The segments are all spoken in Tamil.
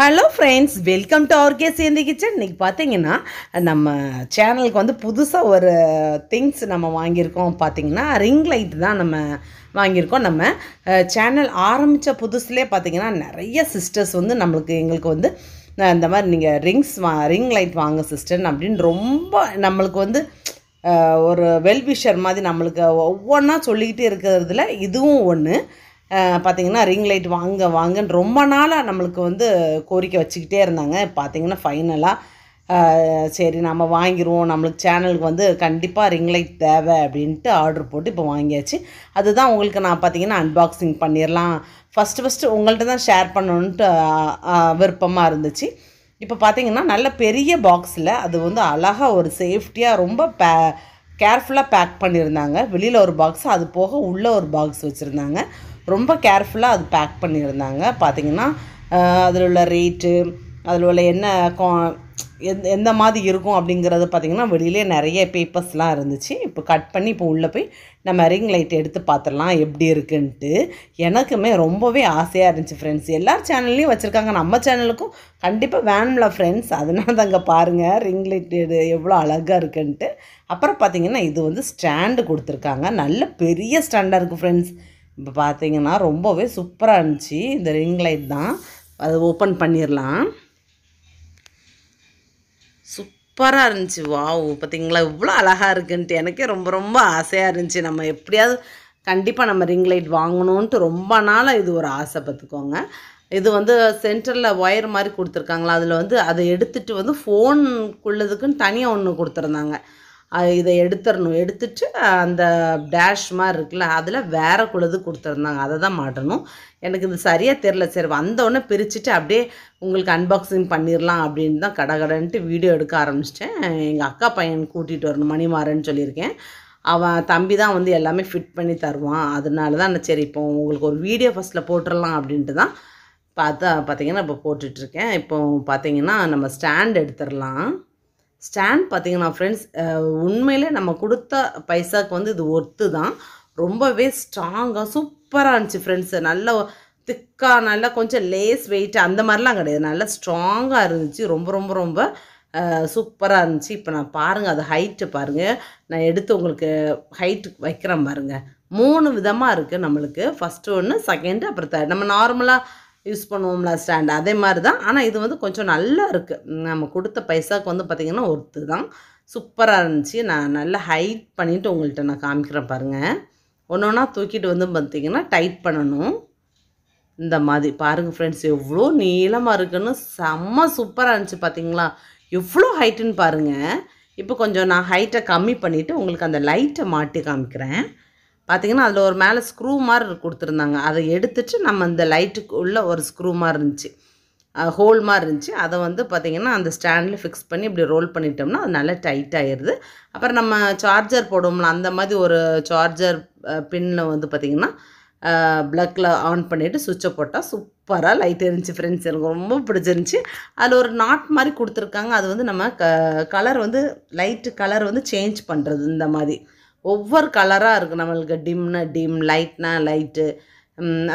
hello friends welcome to our கே சேர்ந்து கிச்சன் இன்றைக்கி பார்த்தீங்கன்னா நம்ம சேனலுக்கு வந்து புதுசாக ஒரு திங்ஸ் uh, நம்ம வாங்கியிருக்கோம் பார்த்தீங்கன்னா ரிங் லைட் தான் நம்ம வாங்கியிருக்கோம் நம்ம சேனல் uh, ஆரம்பித்த புதுசுலேயே பார்த்தீங்கன்னா நிறைய சிஸ்டர்ஸ் வந்து நம்மளுக்கு எங்களுக்கு வந்து இந்த மாதிரி நீங்கள் ரிங்ஸ் வா ரிங் லைட் வாங்க சிஸ்டர் அப்படின்னு ரொம்ப நம்மளுக்கு வந்து ஒரு வெல்விஷர் மாதிரி நம்மளுக்கு ஒவ்வொன்றா சொல்லிக்கிட்டே இருக்கிறதுல இதுவும் ஒன்று பார்த்திங்கன்னா ரிங் லைட் வாங்க வாங்கன்னு ரொம்ப நாளாக நம்மளுக்கு வந்து கோரிக்கை வச்சுக்கிட்டே இருந்தாங்க பார்த்திங்கன்னா ஃபைனலாக சரி நம்ம வாங்கிடுவோம் நம்மளுக்கு சேனலுக்கு வந்து கண்டிப்பாக ரிங் லைட் தேவை அப்படின்ட்டு ஆர்டர் போட்டு இப்போ வாங்கியாச்சு அதுதான் உங்களுக்கு நான் பார்த்திங்கன்னா அன்பாக்சிங் பண்ணிடலாம் ஃபஸ்ட்டு ஃபஸ்ட்டு உங்கள்கிட்ட தான் ஷேர் பண்ணணுன்ட்டு விருப்பமாக இருந்துச்சு இப்போ பார்த்திங்கன்னா நல்ல பெரிய பாக்ஸில் அது வந்து அழகாக ஒரு சேஃப்டியாக ரொம்ப பே கேர்ஃபுல்லாக பேக் பண்ணியிருந்தாங்க வெளியில் ஒரு பாக்ஸ் அது போக உள்ளே ஒரு பாக்ஸ் வச்சுருந்தாங்க ரொம்ப கேர்ஃபுல்லாக அது பேக் பண்ணியிருந்தாங்க பார்த்திங்கன்னா அதில் உள்ள ரேட்டு அதில் உள்ள என்ன கா எந்த எந்த மாதிரி இருக்கும் அப்படிங்கிறது பார்த்திங்கன்னா வெளியிலே நிறைய பேப்பர்ஸ்லாம் இருந்துச்சு இப்போ கட் பண்ணி இப்போ உள்ளே போய் நம்ம ரிங் லைட் எடுத்து பார்த்துடலாம் எப்படி இருக்குன்ட்டு எனக்குமே ரொம்பவே ஆசையாக இருந்துச்சு ஃப்ரெண்ட்ஸ் எல்லா சேனல்லையும் வச்சுருக்காங்க நம்ம சேனலுக்கும் கண்டிப்பாக வேணும்ல ஃப்ரெண்ட்ஸ் அதனால தாங்க பாருங்கள் ரிங் லைட் எவ்வளோ அழகாக இருக்குன்ட்டு அப்புறம் பார்த்திங்கன்னா இது வந்து ஸ்டாண்டு கொடுத்துருக்காங்க நல்ல பெரிய ஸ்டாண்டாக இருக்குது ஃப்ரெண்ட்ஸ் இப்போ பார்த்தீங்கன்னா ரொம்பவே சூப்பராக இருந்துச்சு இந்த ரிங் லைட் தான் அதை ஓப்பன் பண்ணிடலாம் சூப்பராக இருந்துச்சு வாவ் பார்த்தீங்களா இவ்வளோ அழகாக இருக்குன்ட்டு எனக்கே ரொம்ப ரொம்ப ஆசையாக இருந்துச்சு நம்ம எப்படியாவது கண்டிப்பாக நம்ம ரிங் லைட் வாங்கணுன்ட்டு ரொம்ப நாளாக இது ஒரு ஆசை பார்த்துக்கோங்க இது வந்து சென்டரில் ஒயர் மாதிரி கொடுத்துருக்காங்களா அதில் வந்து அதை எடுத்துகிட்டு வந்து ஃபோன் ஃபோனுக்குள்ளதுக்குன்னு தனியாக ஒன்று கொடுத்துருந்தாங்க இதை எடுத்துடணும் எடுத்துட்டு அந்த டேஷ் மாதிரி இருக்குல்ல அதில் வேறு குழுது கொடுத்துருந்தாங்க அதை தான் மாட்டணும் எனக்கு இது சரியாக தெரில சரி வந்தோடனே பிரிச்சுட்டு அப்படியே உங்களுக்கு அன்பாக்சிங் பண்ணிடலாம் அப்படின்னு தான் கடகடன்ட்டு வீடியோ எடுக்க ஆரம்பிச்சிட்டேன் எங்கள் அக்கா பையன் கூட்டிகிட்டு வரணும் மணிமாறன்னு சொல்லியிருக்கேன் அவன் தம்பி தான் வந்து எல்லாமே ஃபிட் பண்ணி தருவான் அதனால தான் சரி இப்போ உங்களுக்கு ஒரு வீடியோ ஃபஸ்ட்டில் போட்டுடலாம் அப்படின்ட்டு தான் பார்த்தா பார்த்தீங்கன்னா இப்போ போட்டுட்ருக்கேன் இப்போ பார்த்தீங்கன்னா நம்ம ஸ்டாண்ட் எடுத்துடலாம் ஸ்டாண்ட் பார்த்திங்கன்னா ஃப்ரெண்ட்ஸ் உண்மையிலே நம்ம கொடுத்த பைசாவுக்கு வந்து இது ஒர்த்து தான் ரொம்பவே ஸ்ட்ராங்காக சூப்பராக இருந்துச்சு ஃப்ரெண்ட்ஸு நல்ல திக்காக நல்லா கொஞ்சம் லேஸ் வெயிட் அந்த மாதிரிலாம் கிடையாது நல்லா ஸ்ட்ராங்காக இருந்துச்சு ரொம்ப ரொம்ப ரொம்ப சூப்பராக இருந்துச்சு இப்போ நான் பாருங்கள் அது ஹைட்டு பாருங்கள் நான் எடுத்து உங்களுக்கு ஹைட்டு வைக்கிறேன் பாருங்கள் மூணு விதமாக இருக்குது நம்மளுக்கு ஃபஸ்ட்டு ஒன்று செகண்டு அப்புறம் தேர்ட் நம்ம நார்மலாக யூஸ் பண்ணுவோம்ல ஸ்டாண்ட் அதே மாதிரி தான் ஆனால் இது வந்து கொஞ்சம் நல்லா இருக்குது நம்ம கொடுத்த பைசாவுக்கு வந்து பார்த்திங்கன்னா ஒருத்து தான் சூப்பராக இருந்துச்சு நான் நல்லா ஹைட் பண்ணிவிட்டு உங்கள்கிட்ட நான் காமிக்கிறேன் பாருங்கள் ஒன்று ஒன்றா தூக்கிட்டு வந்து பார்த்திங்கன்னா டைட் பண்ணணும் இந்த மாதிரி பாருங்கள் ஃப்ரெண்ட்ஸ் எவ்வளோ நீளமாக இருக்குன்னு செம்ம சூப்பராக இருந்துச்சு பார்த்தீங்களா எவ்வளோ ஹைட்டுன்னு பாருங்கள் இப்போ கொஞ்சம் நான் ஹைட்டை கம்மி பண்ணிவிட்டு உங்களுக்கு அந்த லைட்டை மாட்டி காமிக்கிறேன் பார்த்திங்கன்னா அதில் ஒரு மேலே ஸ்க்ரூ மாதிரி கொடுத்துருந்தாங்க அதை எடுத்துட்டு நம்ம இந்த லைட்டுக்கு உள்ள ஒரு ஸ்க்ரூ மாதிரி இருந்துச்சு ஹோல் மாதிரி இருந்துச்சு அதை வந்து பார்த்திங்கன்னா அந்த ஸ்டாண்டில் ஃபிக்ஸ் பண்ணி இப்படி ரோல் பண்ணிட்டோம்னா அது நல்லா டைட் ஆயிடுது அப்புறம் நம்ம சார்ஜர் போடுவோம்ல அந்த மாதிரி ஒரு சார்ஜர் பின்னில் வந்து பார்த்திங்கன்னா ப்ளக்கில் ஆன் பண்ணிவிட்டு சுவிட்சை போட்டால் சூப்பராக லைட் இருந்துச்சு ஃப்ரெண்ட்ஸ் எனக்கு ரொம்ப பிடிச்சிருந்துச்சி அதில் ஒரு நாட் மாதிரி கொடுத்துருக்காங்க அது வந்து நம்ம க கலர் வந்து லைட்டு கலர் வந்து சேஞ்ச் பண்ணுறது இந்த மாதிரி ஒவ்வொரு கலராக இருக்குது நம்மளுக்கு டிம்னா டிம் லைட்னா லைட்டு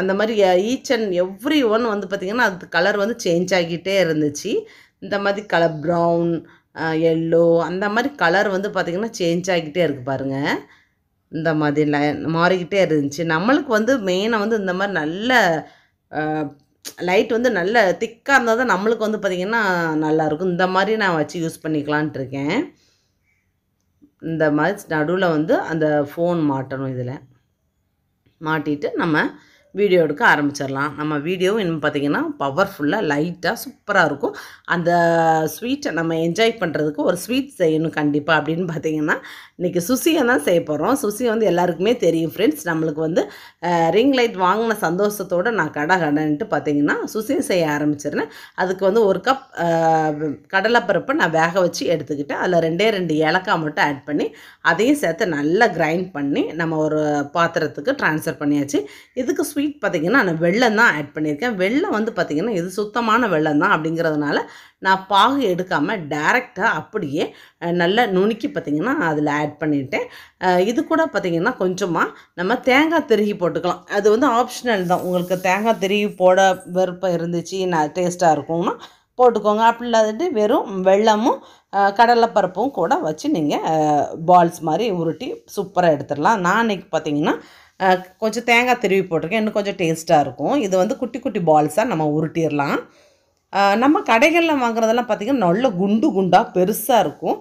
அந்த மாதிரி ஈச் அண்ட் எவ்ரி ஒன் வந்து பார்த்திங்கன்னா அது கலர் வந்து சேஞ்ச் ஆகிட்டே இருந்துச்சு இந்த மாதிரி கலர் ப்ரௌன் எல்லோ அந்த மாதிரி கலர் வந்து பார்த்திங்கன்னா சேஞ்ச் ஆகிட்டே இருக்குது பாருங்கள் இந்த மாதிரி லை மாறிக்கிட்டே இருந்துச்சு நம்மளுக்கு வந்து மெயினாக வந்து இந்த மாதிரி நல்ல லைட் வந்து நல்ல திக்காக இருந்தால் தான் நம்மளுக்கு வந்து பார்த்திங்கன்னா நல்லாயிருக்கும் இந்த மாதிரி நான் வச்சு யூஸ் பண்ணிக்கலான்ட்டு இருக்கேன் இந்த மாதிரி நடுவில் வந்து அந்த ஃபோன் மாட்டணும் இதில் மாட்டிட்டு நம்ம வீடியோ எடுக்க ஆரம்பிச்சிடலாம் நம்ம வீடியோ இன்னும் பார்த்திங்கன்னா பவர்ஃபுல்லாக லைட்டாக சூப்பராக இருக்கும் அந்த ஸ்வீட்டை நம்ம என்ஜாய் பண்ணுறதுக்கு ஒரு ஸ்வீட் செய்யணும் கண்டிப்பாக அப்படின்னு பார்த்திங்கன்னா இன்றைக்கி சுசியை தான் செய்ய போகிறோம் சுசி வந்து எல்லாருக்குமே தெரியும் ஃப்ரெண்ட்ஸ் நம்மளுக்கு வந்து ரிங் லைட் வாங்கின சந்தோஷத்தோடு நான் கடை கடைன்ட்டு பார்த்தீங்கன்னா சுசியை செய்ய ஆரம்பிச்சிருந்தேன் அதுக்கு வந்து ஒரு கப் கடலை பருப்பை நான் வேக வச்சு எடுத்துக்கிட்டேன் அதில் ரெண்டே ரெண்டு ஏலக்காய் மட்டும் ஆட் பண்ணி அதையும் சேர்த்து நல்லா கிரைண்ட் பண்ணி நம்ம ஒரு பாத்திரத்துக்கு ட்ரான்ஸ்ஃபர் பண்ணியாச்சு இதுக்கு ஸ்வீட் பார்த்திங்கன்னா நான் வெள்ளம் தான் ஆட் பண்ணியிருக்கேன் வெள்ளம் வந்து பார்த்திங்கன்னா இது சுத்தமான வெள்ளம் தான் அப்படிங்கிறதுனால நான் பாகு எடுக்காமல் டேரெக்டாக அப்படியே நல்லா நுணுக்கி பார்த்திங்கன்னா அதில் ஆட் பண்ணிவிட்டேன் இது கூட பார்த்திங்கன்னா கொஞ்சமாக நம்ம தேங்காய் திருகி போட்டுக்கலாம் அது வந்து ஆப்ஷனல் தான் உங்களுக்கு தேங்காய் திருகி போட வெறுப்பம் இருந்துச்சு நான் டேஸ்ட்டாக இருக்கும்னா போட்டுக்கோங்க அப்படி இல்லாதட்டு வெறும் வெள்ளமும் கடலைப்பருப்பும் கூட வச்சு நீங்கள் பால்ஸ் மாதிரி உருட்டி சூப்பராக எடுத்துடலாம் நான் அன்றைக்கி பார்த்திங்கன்னா கொஞ்சம் தேங்காய் திருவி போட்டிருக்கேன் இன்னும் கொஞ்சம் டேஸ்ட்டாக இருக்கும் இது வந்து குட்டி குட்டி பால்ஸாக நம்ம உருட்டிடலாம் நம்ம கடைகளில் வாங்குறதெல்லாம் பார்த்திங்கன்னா நல்ல குண்டு குண்டாக பெருசாக இருக்கும்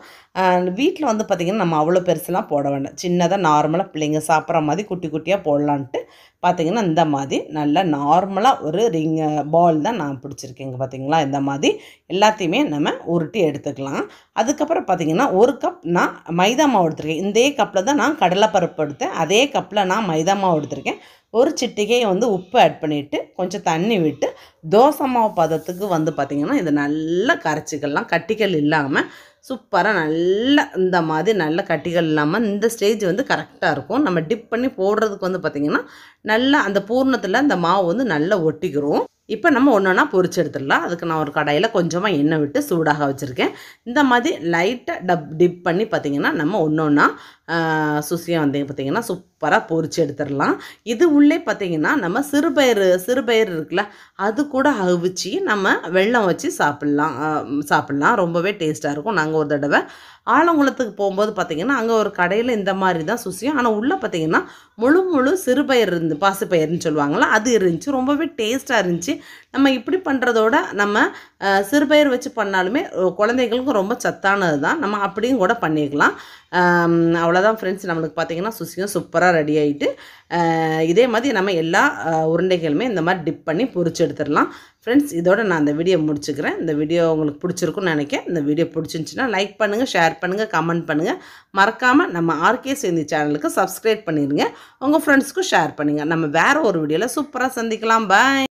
வீட்டில் வந்து பார்த்திங்கன்னா நம்ம அவ்வளோ பெருசுலாம் போட வேண்டாம் சின்னதாக நார்மலாக பிள்ளைங்க சாப்பிட்ற மாதிரி குட்டி குட்டியாக போடலான்ட்டு பார்த்திங்கன்னா இந்த மாதிரி நல்லா நார்மலாக ஒரு ரிங் பால் தான் நான் பிடிச்சிருக்கேங்க பார்த்திங்களா இந்த மாதிரி எல்லாத்தையுமே நம்ம உருட்டி எடுத்துக்கலாம் அதுக்கப்புறம் பார்த்திங்கன்னா ஒரு கப் நான் மைதா மாவு எடுத்திருக்கேன் இந்தே கப்பில் தான் நான் கடலைப்பருப்பு எடுத்தேன் அதே கப்பில் நான் மைதா மாவு எடுத்திருக்கேன் ஒரு சிட்டிகையை வந்து உப்பு ஆட் பண்ணிவிட்டு கொஞ்சம் தண்ணி விட்டு தோசை மாவு பதத்துக்கு வந்து பார்த்திங்கன்னா இதை நல்லா கரைச்சிக்கலாம் கட்டிகள் இல்லாமல் சூப்பராக நல்லா இந்த மாதிரி நல்ல கட்டிகள் இல்லாமல் இந்த ஸ்டேஜ் வந்து கரெக்டாக இருக்கும் நம்ம டிப் பண்ணி போடுறதுக்கு வந்து பார்த்திங்கன்னா நல்லா அந்த பூர்ணத்தில் அந்த மாவு வந்து நல்லா ஒட்டிக்கிறோம் இப்போ நம்ம ஒன்று ஒன்றா பொறிச்சு எடுத்துடலாம் அதுக்கு நான் ஒரு கடையில் கொஞ்சமாக எண்ணெய் விட்டு சூடாக வச்சுருக்கேன் இந்த மாதிரி லைட்டாக டப் டிப் பண்ணி பார்த்திங்கன்னா நம்ம ஒன்று ஒன்றா சுசியாக வந்து பார்த்திங்கன்னா சூப்பராக பொறிச்சு எடுத்துடலாம் இது உள்ளே பார்த்திங்கன்னா நம்ம சிறுபயிறு சிறுபயிறு இருக்குல்ல அது கூட அவிச்சு நம்ம வெள்ளம் வச்சு சாப்பிட்லாம் சாப்பிட்லாம் ரொம்பவே டேஸ்ட்டாக இருக்கும் நாங்கள் ஒரு தடவை ஆலங்குளத்துக்கு போகும்போது பார்த்திங்கன்னா அங்கே ஒரு கடையில் இந்த மாதிரி தான் சுசியம் ஆனால் உள்ளே பார்த்திங்கன்னா முழு முழு சிறுபயிர் இருந்து பாசிப்பயிர்னு சொல்லுவாங்களா அது இருந்துச்சு ரொம்பவே டேஸ்ட்டாக இருந்துச்சு நம்ம இப்படி பண்ணுறதோட நம்ம சிறுபயிர் வச்சு பண்ணாலுமே குழந்தைகளுக்கும் ரொம்ப சத்தானது தான் நம்ம அப்படியும் கூட பண்ணிக்கலாம் அவ்வளோதான் ஃப்ரெண்ட்ஸ் நம்மளுக்கு பார்த்திங்கன்னா சுசியும் சூப்பராக ரெடி ஆகிட்டு இதே மாதிரி நம்ம எல்லா உருண்டைகளுமே இந்த மாதிரி டிப் பண்ணி பொறிச்சு எடுத்துடலாம் ஃப்ரெண்ட்ஸ் இதோட நான் இந்த வீடியோ முடிச்சுக்கிறேன் இந்த வீடியோ உங்களுக்கு பிடிச்சிருக்குன்னு நினைக்கிறேன் இந்த வீடியோ பிடிச்சிருந்துச்சின்னா லைக் பண்ணுங்கள் ஷேர் பண்ணுங்கள் கமெண்ட் பண்ணுங்கள் மறக்காமல் நம்ம ஆர்கே சேந்தி சேனலுக்கு சப்ஸ்கிரைப் பண்ணிடுங்க உங்கள் ஃப்ரெண்ட்ஸ்க்கும் ஷேர் பண்ணுங்கள் நம்ம வேறு ஒரு வீடியோவில் சூப்பராக சந்திக்கலாம் பாய்